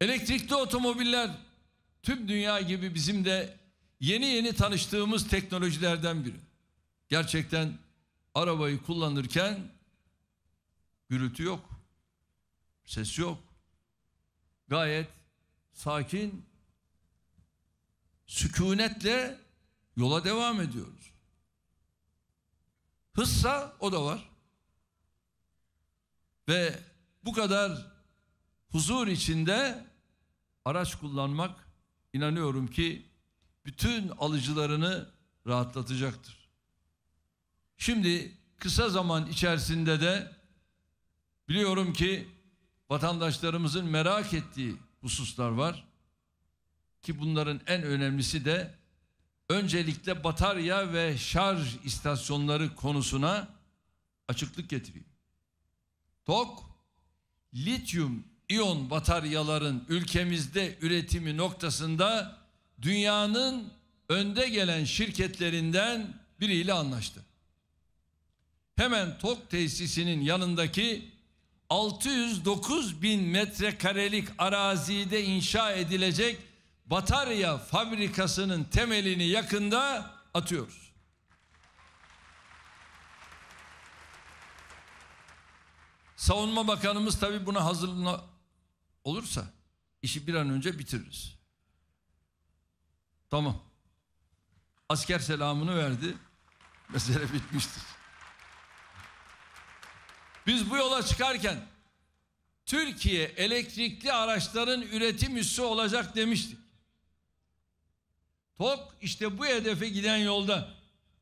Elektrikli otomobiller tüm dünya gibi bizim de yeni yeni tanıştığımız teknolojilerden biri. Gerçekten arabayı kullanırken gürültü yok. Ses yok. Gayet sakin sükunetle yola devam ediyoruz. Hızsa o da var. Ve bu kadar huzur içinde araç kullanmak inanıyorum ki bütün alıcılarını rahatlatacaktır. Şimdi kısa zaman içerisinde de biliyorum ki vatandaşlarımızın merak ettiği hususlar var ki bunların en önemlisi de öncelikle batarya ve şarj istasyonları konusuna açıklık getireyim. TOK, lityum iyon bataryaların ülkemizde üretimi noktasında dünyanın önde gelen şirketlerinden biriyle anlaştı. Hemen TOK tesisinin yanındaki 609 bin metrekarelik arazide inşa edilecek batarya fabrikasının temelini yakında atıyoruz. Savunma Bakanımız tabi buna hazırla, olursa işi bir an önce bitiririz. Tamam. Asker selamını verdi. Mesele bitmiştir. Biz bu yola çıkarken Türkiye elektrikli araçların üretim üssü olacak demiştik. TOK işte bu hedefe giden yolda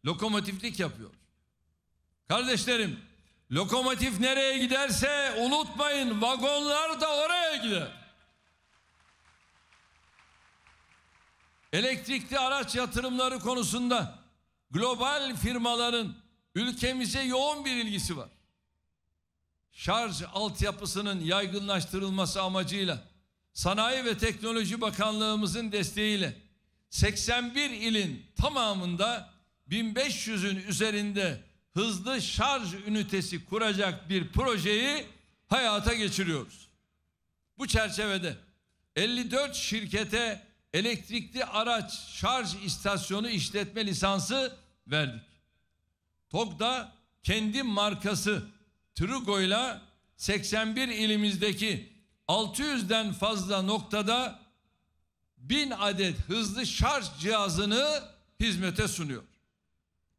lokomotiflik yapıyor. Kardeşlerim Lokomotif nereye giderse unutmayın vagonlar da oraya gider. Elektrikli araç yatırımları konusunda global firmaların ülkemize yoğun bir ilgisi var. Şarj altyapısının yaygınlaştırılması amacıyla Sanayi ve Teknoloji Bakanlığımızın desteğiyle 81 ilin tamamında 1500'ün üzerinde hızlı şarj ünitesi kuracak bir projeyi hayata geçiriyoruz. Bu çerçevede 54 şirkete elektrikli araç şarj istasyonu işletme lisansı verdik. TOG'da kendi markası Trugo ile 81 ilimizdeki 600'den fazla noktada 1000 adet hızlı şarj cihazını hizmete sunuyor.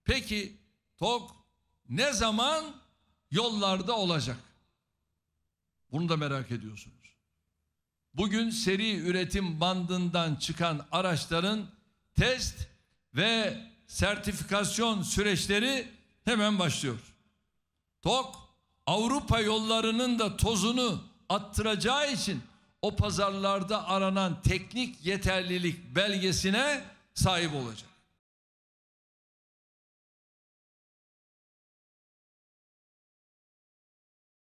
Peki TOG ne zaman yollarda olacak? Bunu da merak ediyorsunuz. Bugün seri üretim bandından çıkan araçların test ve sertifikasyon süreçleri hemen başlıyor. TOK Avrupa yollarının da tozunu attıracağı için o pazarlarda aranan teknik yeterlilik belgesine sahip olacak.